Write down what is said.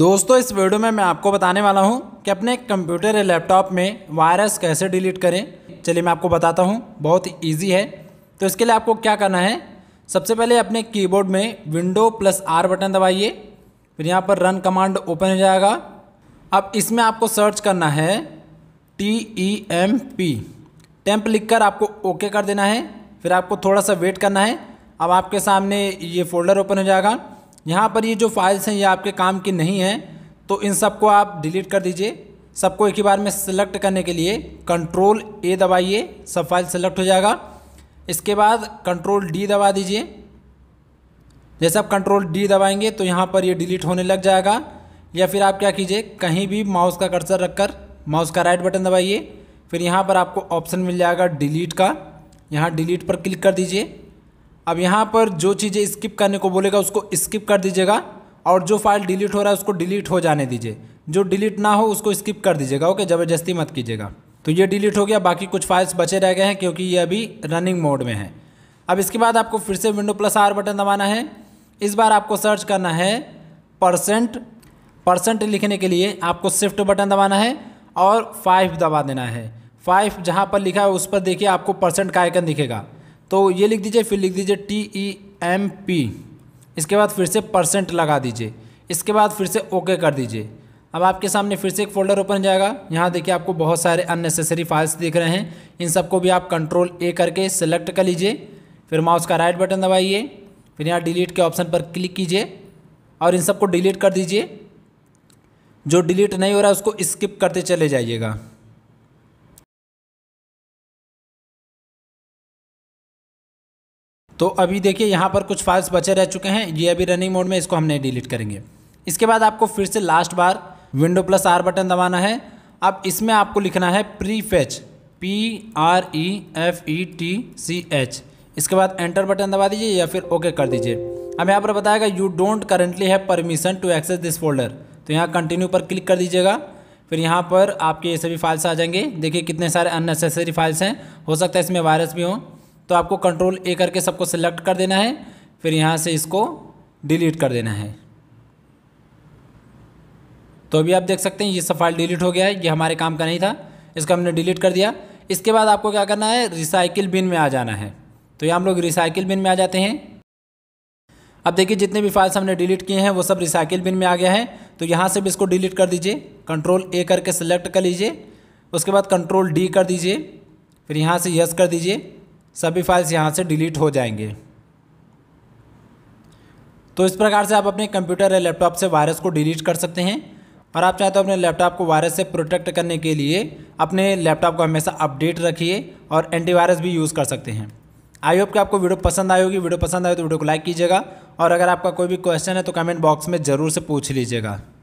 दोस्तों इस वीडियो में मैं आपको बताने वाला हूं कि अपने कंप्यूटर या लैपटॉप में वायरस कैसे डिलीट करें चलिए मैं आपको बताता हूं बहुत इजी है तो इसके लिए आपको क्या करना है सबसे पहले अपने कीबोर्ड में विंडो प्लस आर बटन दबाइए फिर यहाँ पर रन कमांड ओपन हो जाएगा अब इसमें आपको सर्च करना है T E M P temp लिख कर आपको ओके कर देना है फिर आपको थोड़ा सा वेट करना है अब आपके सामने ये फोल्डर ओपन हो जाएगा यहाँ पर ये जो फाइल्स हैं ये आपके काम की नहीं हैं तो इन सबको आप डिलीट कर दीजिए सबको एक ही बार में सेलेक्ट करने के लिए कंट्रोल ए दबाइए सब फाइल सेलेक्ट हो जाएगा इसके बाद कंट्रोल डी दबा दीजिए जैसे आप कंट्रोल डी दबाएंगे तो यहाँ पर ये डिलीट होने लग जाएगा या फिर आप क्या कीजिए कहीं भी माउस का कर्सर रखकर माउस का राइट बटन दबाइए फिर यहाँ पर आपको ऑप्शन मिल जाएगा डिलीट का यहाँ डिलीट पर क्लिक कर दीजिए अब यहाँ पर जो चीज़ें स्किप करने को बोलेगा उसको स्किप कर दीजिएगा और जो फाइल डिलीट हो रहा है उसको डिलीट हो जाने दीजिए जो डिलीट ना हो उसको स्किप कर दीजिएगा ओके ज़बरदस्ती मत कीजिएगा तो ये डिलीट हो गया बाकी कुछ फाइल्स बचे रह गए हैं क्योंकि ये अभी रनिंग मोड में है अब इसके बाद आपको फिर से विंडो प्लस आर बटन दबाना है इस बार आपको सर्च करना है परसेंट परसेंट लिखने के लिए आपको शिफ्ट बटन दबाना है और फाइव दबा देना है फाइव जहाँ पर लिखा है उस पर देखिए आपको परसेंट का आइकन दिखेगा तो ये लिख दीजिए फिर लिख दीजिए टी ई एम पी इसके बाद फिर से परसेंट लगा दीजिए इसके बाद फिर से ओके कर दीजिए अब आपके सामने फिर से एक फोल्डर ओपन जाएगा यहाँ देखिए आपको बहुत सारे अननेसेसरी फाइल्स दिख रहे हैं इन सबको भी आप कंट्रोल ए करके सेलेक्ट कर लीजिए फिर माउस का राइट बटन दबाइए फिर यहाँ डिलीट के ऑप्शन पर क्लिक कीजिए और इन सबको डिलीट कर दीजिए जो डिलीट नहीं हो रहा है उसको स्किप करते चले जाइएगा तो अभी देखिए यहाँ पर कुछ फाइल्स बचे रह चुके हैं ये अभी रनिंग मोड में इसको हमने डिलीट करेंगे इसके बाद आपको फिर से लास्ट बार विंडो प्लस आर बटन दबाना है अब इसमें आपको लिखना है prefetch P R E F E T C H इसके बाद एंटर बटन दबा दीजिए या फिर ओके कर दीजिए अब यहाँ पर बताएगा you don't currently have permission to access this folder तो यहाँ कंटिन्यू पर क्लिक कर दीजिएगा फिर यहाँ पर आपके ये सभी फाइल्स आ जाएंगे देखिए कितने सारे अननेसेसरी फाइल्स हैं हो सकता है इसमें वायरस भी हों तो आपको कंट्रोल ए करके सबको सिलेक्ट कर देना है फिर यहाँ से इसको डिलीट कर देना है तो अभी आप देख सकते हैं ये सब फाइल डिलीट हो गया है ये हमारे काम का नहीं था इसको हमने डिलीट कर दिया इसके बाद आपको क्या करना है रिसाइकिल बिन में आ जाना है तो ये हम लोग रिसाइकिल बिन में आ जाते हैं अब देखिए जितने भी फाइल्स हमने डिलीट किए हैं वो सब रिसाइकिल बिन में आ गया है तो यहाँ से भी इसको डिलीट कर दीजिए कंट्रोल ए करके सेलेक्ट कर लीजिए उसके बाद कंट्रोल डी कर दीजिए फिर यहाँ से यस कर दीजिए सभी फाइल्स यहाँ से डिलीट हो जाएंगे तो इस प्रकार से आप अपने कंप्यूटर या लैपटॉप से वायरस को डिलीट कर सकते हैं और आप चाहे तो अपने लैपटॉप को वायरस से प्रोटेक्ट करने के लिए अपने लैपटॉप को हमेशा अपडेट रखिए और एंटीवायरस भी यूज़ कर सकते हैं आई होप कि आपको वीडियो पसंद आई होगी वीडियो पसंद आए तो वीडियो को लाइक कीजिएगा और अगर आपका कोई भी क्वेश्चन है तो कमेंट बॉक्स में ज़रूर से पूछ लीजिएगा